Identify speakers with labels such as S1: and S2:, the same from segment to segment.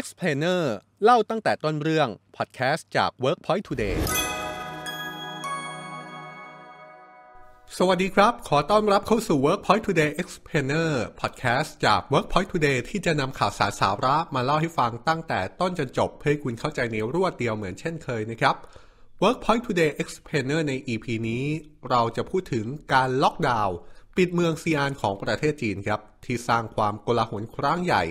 S1: Explainer เล่าตั้งแต่ต้นเรื่อง พอดแคสต์จาก Workpoint Today สวัสดีครับ ขอต้อนรับเข้าสู่ Workpoint Today Explainer Podcast จาก Workpoint Today ที่จะนำข่าวสารสาระมาเล่าให้ฟังตั้งแต่ต้นจนจบเพื่อคุณเข้าใจในรวดเดียวเหมือนเช่นเคยนะครับ Workpoint Today Explainer ใน EP นี้ เราจะพูดถึงการล็อกดาวน์ปิดเมืองซีอานของประเทศจีนครับ ที่สร้างความโกลาหลครั้งใหญ่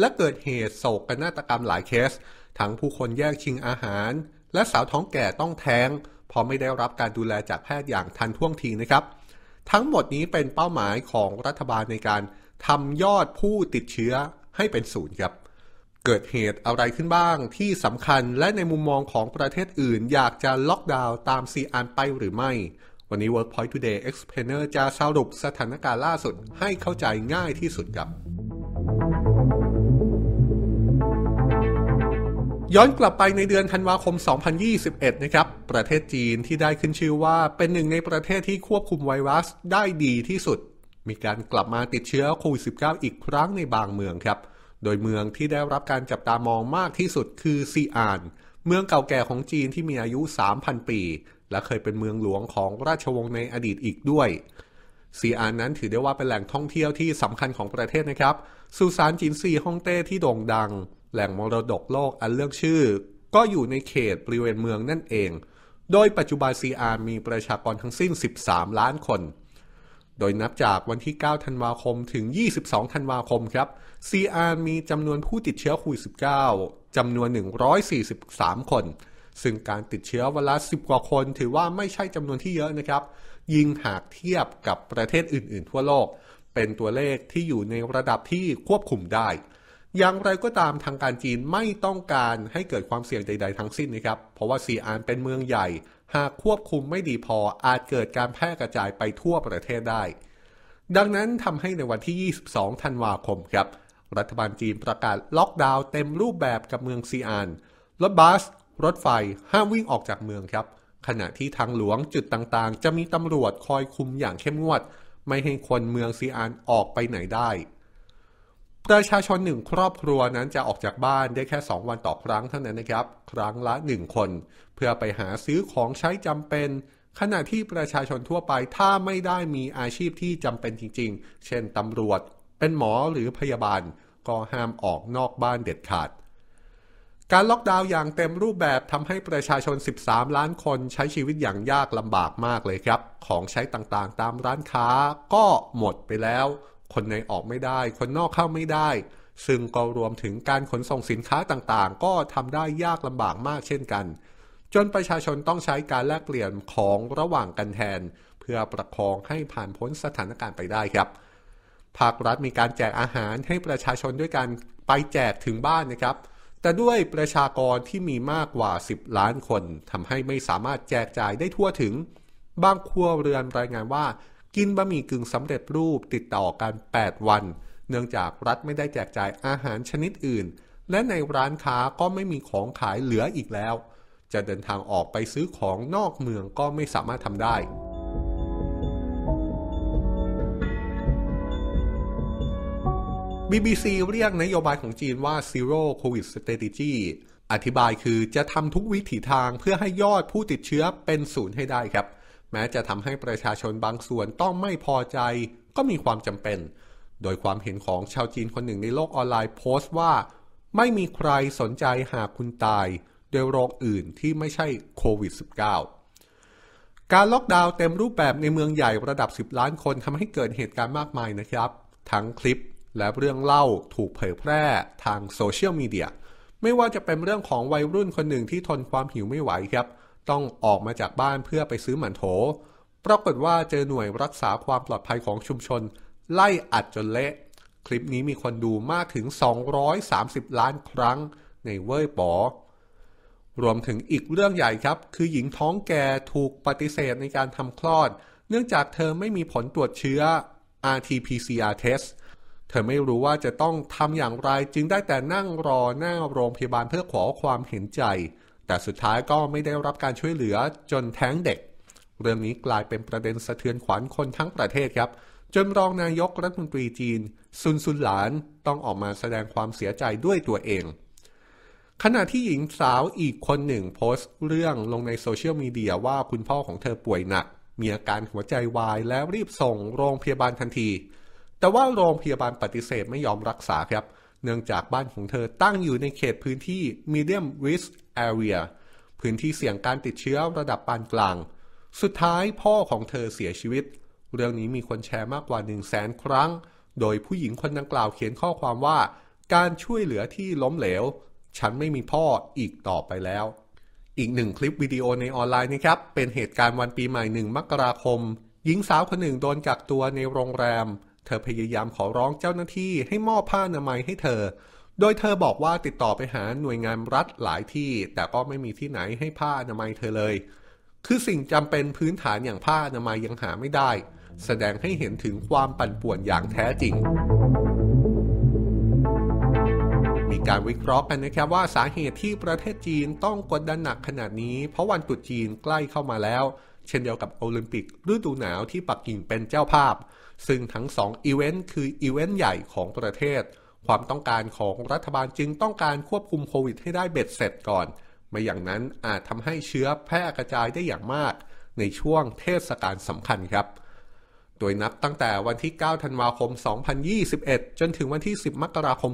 S1: และเกิดเหตุโศกนาฏกรรมหลายเคส ทั้งผู้คนแยกชิงอาหาร และสาวท้องแก่ต้องแท้งเพราะไม่ได้รับการดูแลจากแพทย์อย่างทันท่วงทีนะครับ ทั้งหมดนี้เป็นเป้าหมายของรัฐบาลในการทำยอดผู้ติดเชื้อให้เป็นศูนย์ครับ เกิดเหตุอะไรขึ้นบ้างที่สำคัญ และในมุมมองของประเทศอื่น อยากจะล็อกดาวน์ตามซีอานไปหรือไม่ วันนี้ Workpoint Today Explainer จะสรุปสถานการณ์ล่าสุดให้เข้าใจง่ายที่สุดครับย้อนกลับไปในเดือนธันวาคม 2021 นะครับ ประเทศจีนที่ได้ขึ้นชื่อว่าเป็นหนึ่งในประเทศที่ควบคุมไวรัสได้ดีที่สุด มีการกลับมาติดเชื้อโควิด -19 อีกครั้งในบางเมืองครับ โดยเมืองที่ได้รับการจับตามองมากที่สุดคือซีอาน เมืองเก่าแก่ของจีนที่มีอายุ 3,000 ปี และเคยเป็นเมืองหลวงของราชวงศ์ในอดีตอีกด้วย ซีอานนั้นถือได้ว่าเป็นแหล่งท่องเที่ยวที่สำคัญของประเทศนะครับ สุสานจินซีฮ่องเต้ที่โด่งดังแหล่งมรดกโลกอันเลือกชื่อ ก็อยู่ในเขตบริเวณเมืองนั่นเอง โดยปัจจุบันซีอามีประชากรทั้งสิ้น 13 ล้านคน โดยนับจากวันที่ 9 ธันวาคมถึง 22 ธันวาคมครับซีอาร์มีจำนวนผู้ติดเชื้อโควิด -19 จำนวน 143 คน ซึ่งการติดเชื้อวันละ 10 กว่าคน ถือว่าไม่ใช่จำนวนที่เยอะนะครับ ยิ่งหากเทียบกับประเทศอื่น ๆ ทั่วโลก เป็นตัวเลขที่อยู่ในระดับที่ควบคุมได้อย่างไรก็ตามทางการจีนไม่ต้องการให้เกิดความเสี่ยงใดๆทั้งสิ้นนะครับเพราะว่าซีอานเป็นเมืองใหญ่ หากควบคุมไม่ดีพออาจเกิดการแพร่กระจายไปทั่วประเทศได้ ดังนั้นทำให้ในวันที่ 22 ธันวาคมครับ รัฐบาลจีนประกาศล็อกดาวน์เต็มรูปแบบกับเมืองซีอาน รถบัสรถไฟห้ามวิ่งออกจากเมืองครับ ขณะที่ทางหลวงจุดต่างๆ จะมีตำรวจคอยคุมอย่างเข้มงวด ไม่ให้คนเมืองซีอานออกไปไหนได้ประชาชนหนึ่งครอบครัวนั้นจะออกจากบ้านได้แค่ 2 วันต่อครั้งเท่านั้นนะครับ ครั้งละ 1 คน เพื่อไปหาซื้อของใช้จำเป็น ขณะที่ประชาชนทั่วไปถ้าไม่ได้มีอาชีพที่จำเป็นจริงๆ เช่นตำรวจเป็นหมอหรือพยาบาล ก็ห้ามออกนอกบ้านเด็ดขาด การล็อกดาวน์อย่างเต็มรูปแบบทำให้ประชาชน 13 ล้านคนใช้ชีวิตอย่างยากลำบากมากเลยครับ ของใช้ต่างๆ ตามร้านค้าก็หมดไปแล้วคนในออกไม่ได้ คนนอกเข้าไม่ได้ ซึ่งก็รวมถึงการขนส่งสินค้าต่างๆ ก็ทำได้ยากลำบากมากเช่นกัน จนประชาชนต้องใช้การแลกเปลี่ยนของระหว่างกันแทน เพื่อประคองให้ผ่านพ้นสถานการณ์ไปได้ครับ ภาครัฐมีการแจกอาหารให้ประชาชนด้วยการไปแจกถึงบ้านนะครับ แต่ด้วยประชากรที่มีมากกว่า 10 ล้านคนทำให้ไม่สามารถแจกจ่ายได้ทั่วถึง บางครัวเรือนรายงานว่ากินบะหมี่กึ่งสำเร็จรูปติดต่อกัน 8 วัน เนื่องจากรัฐไม่ได้แจกจ่ายอาหารชนิดอื่น และในร้านค้าก็ไม่มีของขายเหลืออีกแล้ว จะเดินทางออกไปซื้อของนอกเมืองก็ไม่สามารถทำได้ BBC เรียกนโยบายของจีนว่า Zero Covid Strategy อธิบายคือจะทำทุกวิถีทางเพื่อให้ยอดผู้ติดเชื้อเป็นศูนย์ให้ได้ครับแม้จะทำให้ประชาชนบางส่วนต้องไม่พอใจก็มีความจำเป็น โดยความเห็นของชาวจีนคนหนึ่งในโลกออนไลน์โพสต์ว่า ไม่มีใครสนใจหากคุณตายด้วยโรคอื่นที่ไม่ใช่โควิด -19 การล็อกดาวน์เต็มรูปแบบในเมืองใหญ่ระดับ 10 ล้านคนทำให้เกิดเหตุการณ์มากมายนะครับ ทั้งคลิปและเรื่องเล่าถูกเผยแพร่ทางโซเชียลมีเดียไม่ว่าจะเป็นเรื่องของวัยรุ่นคนหนึ่งที่ทนความหิวไม่ไหวครับต้องออกมาจากบ้านเพื่อไปซื้อหมันโถปรากฏว่าเจอหน่วยรักษาความปลอดภัยของชุมชน ไล่อัดจนเละ คลิปนี้มีคนดูมากถึง 230 ล้านครั้ง ในเว่ยป๋อรวมถึงอีกเรื่องใหญ่ครับ คือหญิงท้องแก่ถูกปฏิเสธในการทำคลอด เนื่องจากเธอไม่มีผลตรวจเชื้อ RT-PCR test เธอไม่รู้ว่าจะต้องทำอย่างไรจึงได้แต่นั่งรอหน้าโรงพยาบาลเพื่อขอความเห็นใจแต่สุดท้ายก็ไม่ได้รับการช่วยเหลือจนแท้งเด็ก เรื่องนี้กลายเป็นประเด็นสะเทือนขวัญคนทั้งประเทศครับ จนรองนายกรัฐมนตรีจีนซุนซุนหลานต้องออกมาแสดงความเสียใจด้วยตัวเอง ขณะที่หญิงสาวอีกคนหนึ่งโพสต์ เรื่องลงในโซเชียลมีเดียว่าคุณพ่อของเธอป่วยหนักมีอาการหัวใจวายแล้วรีบส่งโรงพยาบาลทันที แต่ว่าโรงพยาบาลปฏิเสธไม่ยอมรักษาครับเเนื่องจากบ้านของเธอตั้งอยู่ในเขตพื้นที่ medium risk area พื้นที่เสี่ยงการติดเชื้อระดับปานกลางสุดท้ายพ่อของเธอเสียชีวิต เรื่องนี้มีคนแชร์มากกว่า 1 0 0 0 0แสนครั้ง โดยผู้หญิงคนดังกล่าวเขียนข้อความว่าการช่วยเหลือที่ล้มเหลว ฉันไม่มีพ่ออีกต่อไปแล้ว อีกหนึ่งคลิปวิดีโอในออนไลน์นะครับเป็นเหตุการณ์วันปีใหม่หนึ่งมกราคม หญิงสาวคนหนึ่งโดนกักตัวในโรงแรมเธอพยายามขอร้องเจ้าหน้าที่ให้มอบผ้าอนามัยให้เธอ โดยเธอบอกว่าติดต่อไปหาหน่วยงานรัฐหลายที่ แต่ก็ไม่มีที่ไหนให้ผ้าอนามัยเธอเลย คือสิ่งจำเป็นพื้นฐานอย่างผ้าอนามัยยังหาไม่ได้ แสดงให้เห็นถึงความปั่นป่วนอย่างแท้จริง มีการวิเคราะห์กันนะครับว่าสาเหตุที่ประเทศจีนต้องกดดันหนักขนาดนี้ เพราะวันตรุษจีนใกล้เข้ามาแล้วเช่นเดียวกับโอลิมปิกฤดูหนาวที่ปักกิ่งเป็นเจ้าภาพ ซึ่งทั้งสองอีเวนต์คืออีเวนต์ใหญ่ของประเทศ ความต้องการของรัฐบาลจึงต้องการควบคุมโควิดให้ได้เบ็ดเสร็จก่อน ไม่อย่างนั้นอาจทำให้เชื้อแพร่กระจายได้อย่างมาก ในช่วงเทศกาลสำคัญครับ โดยนับตั้งแต่วันที่ 9 ธันวาคม 2021 จนถึงวันที่ 10 มกราคม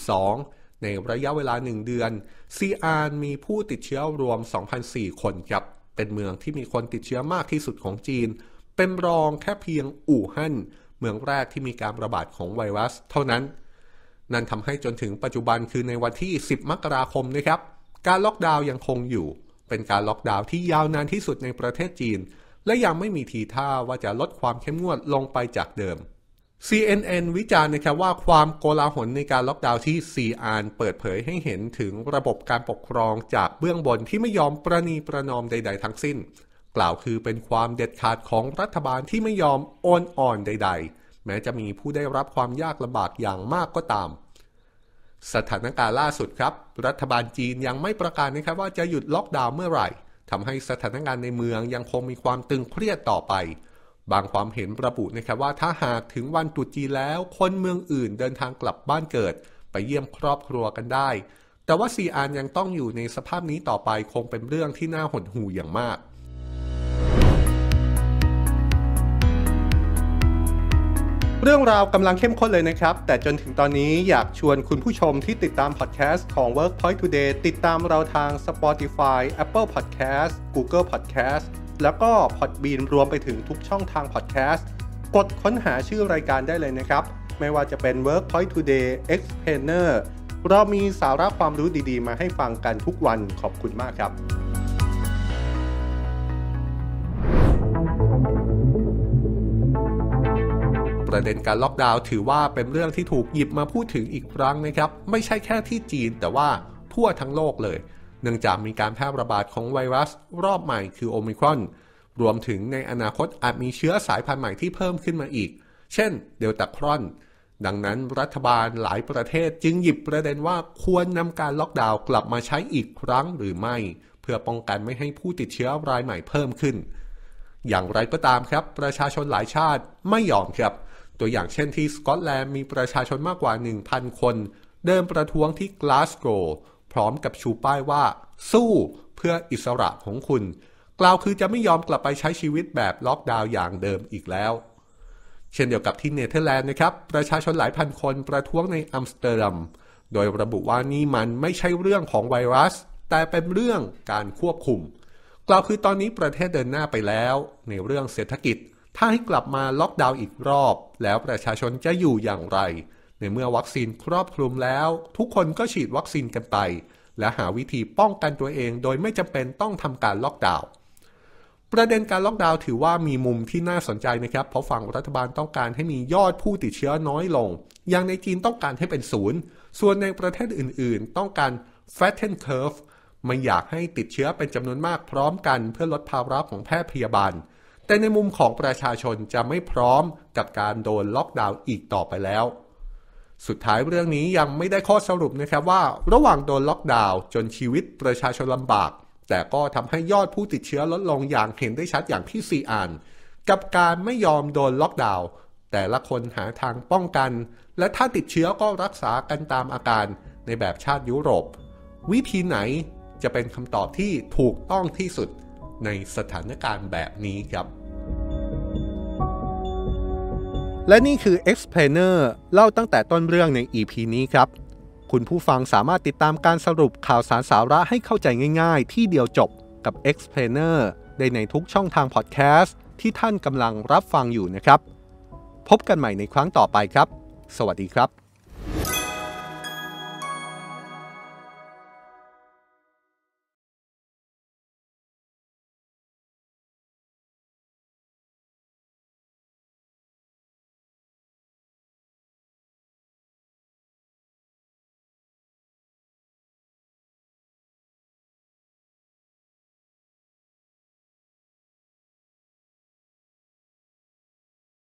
S1: 2022 ในระยะเวลา 1 เดือนซีอานมีผู้ติดเชื้อรวม 2,004 คนครับเป็นเมืองที่มีคนติดเชื้อมากที่สุดของจีน เป็นรองแค่เพียงอู่ฮั่นเมืองแรกที่มีการระบาดของไวรัสเท่านั้น นั่นทำให้จนถึงปัจจุบันคือในวันที่ 10 มกราคมนะครับ การล็อกดาวน์ยังคงอยู่ เป็นการล็อกดาวน์ที่ยาวนานที่สุดในประเทศจีน และยังไม่มีทีท่าว่าจะลดความเข้มงวดลงไปจากเดิม CNN วิจารณ์นะครับว่าความโกลาหลในการล็อกดาวน์ที่ซีอานเปิดเผยให้เห็นถึงระบบการปกครองจากเบื้องบนที่ไม่ยอมประนีประนอมใดๆทั้งสิ้น กล่าวคือเป็นความเด็ดขาดของรัฐบาลที่ไม่ยอมโอนอ่อนใดๆ แม้จะมีผู้ได้รับความยากลำบากอย่างมากก็ตาม สถานการณ์ล่าสุดครับ รัฐบาลจีนยังไม่ประกาศนะครับว่าจะหยุดล็อกดาวน์เมื่อไหร่ทำให้สถานการณ์ในเมืองยังคงมีความตึงเครียดต่อไปบางความเห็นระบุนะครับว่าถ้าหากถึงวันตรุษจีนแล้ว คนเมืองอื่นเดินทางกลับบ้านเกิด ไปเยี่ยมครอบครัวกันได้ แต่ว่าซีอานยังต้องอยู่ในสภาพนี้ต่อไปคงเป็นเรื่องที่น่าหดหู่อย่างมาก เรื่องราวกำลังเข้มข้นเลยนะครับ แต่จนถึงตอนนี้อยากชวนคุณผู้ชมที่ติดตามพอดแคสต์ของ Workpoint Today ติดตามเราทาง Spotify, Apple Podcast, Google Podcast แล้วก็ Podbean รวมไปถึงทุกช่องทางพอดแคสต์ กดค้นหาชื่อรายการได้เลยนะครับ ไม่ว่าจะเป็น Workpoint Today e x p l a n e r เรามีสาระความรู้ดีๆ มาให้ฟังกันทุกวันขอบคุณมากครับ ประเด็นการล็อกดาวน์ถือว่าเป็นเรื่องที่ถูกหยิบมาพูดถึงอีกครั้งนะครับ ไม่ใช่แค่ที่จีนแต่ว่าทั่วทั้งโลกเลยนื่องจากมีการแพร่ระบาดของไวรัสรอบใหม่คือโอมิครอน รวมถึงในอนาคตอาจมีเชื้อสายพันธุ์ใหม่ที่เพิ่มขึ้นมาอีก เช่น เดลต้าครอน ดังนั้นรัฐบาลหลายประเทศจึงหยิบประเด็นว่าควรนำการล็อกดาวน์กลับมาใช้อีกครั้งหรือไม่ เพื่อป้องกันไม่ให้ผู้ติดเชื้อรายใหม่เพิ่มขึ้น อย่างไรก็ตามครับประชาชนหลายชาติไม่ยอมครับตัวอย่างเช่นที่สกอตแลนด์มีประชาชนมากกว่า 1,000 คน เดินประท้วงที่กลาสโกร้อมกับชูป้ายว่า สู้เพื่ออิสระของคุณ กล่าวคือจะไม่ยอมกลับไปใช้ชีวิตแบบล็อกดาวน์อย่างเดิมอีกแล้ว เช่นเดียวกับที่เนเธอร์แลนด์นะครับ ประชาชนหลายพันคนประท้วงในอัมสเตอร์ดัมโดยระบุว่านี่มันไม่ใช่เรื่องของไวรัส แต่เป็นเรื่องการควบคุม กล่าวคือตอนนี้ประเทศเดินหน้าไปแล้ว ในเรื่องเศรษฐกิจ ถ้าให้กลับมาล็อกดาวน์อีกรอบ แล้วประชาชนจะอยู่อย่างไรในเมื่อวัคซีนครอบคลุมแล้ว ทุกคนก็ฉีดวัคซีนกันไป และหาวิธีป้องกันตัวเอง โดยไม่จำเป็นต้องทำการล็อกดาวน์ ประเด็นการล็อกดาวน์ถือว่ามีมุมที่น่าสนใจนะครับเพราะฝั่งรัฐบาลต้องการให้มียอดผู้ติดเชื้อน้อยลง อย่างในจีนต้องการให้เป็นศูนย์ ส่วนในประเทศอื่น ๆ ต้องการ flatten curve ไม่อยากให้ติดเชื้อเป็นจำนวนมากพร้อมกันเพื่อลดภาระของแพทย์พยาบาล แต่ในมุมของประชาชนจะไม่พร้อมกับการโดนล็อกดาวน์อีกต่อไปแล้วสุดท้ายเรื่องนี้ยังไม่ได้ข้อสรุปนะครับว่าระหว่างโดนล็อกดาวน์จนชีวิตประชาชนลำบาก แต่ก็ทำให้ยอดผู้ติดเชื้อลดลงอย่างเห็นได้ชัดอย่างที่ซีอาน กับการไม่ยอมโดนล็อกดาวน์แต่ละคนหาทางป้องกัน และถ้าติดเชื้อก็รักษากันตามอาการในแบบชาติยุโรป วิธีไหนจะเป็นคำตอบที่ถูกต้องที่สุดในสถานการณ์แบบนี้ครับและนี่คือ Explainer เล่าตั้งแต่ต้นเรื่องใน EP นี้ครับ คุณผู้ฟังสามารถติดตามการสรุปข่าวสารสาระให้เข้าใจง่ายๆ ที่เดียวจบกับ Explainer ได้ในทุกช่องทางพอดแคสต์ที่ท่านกำลังรับฟังอยู่นะครับ พบกันใหม่ในครั้งต่อไปครับ สวัสดีครับ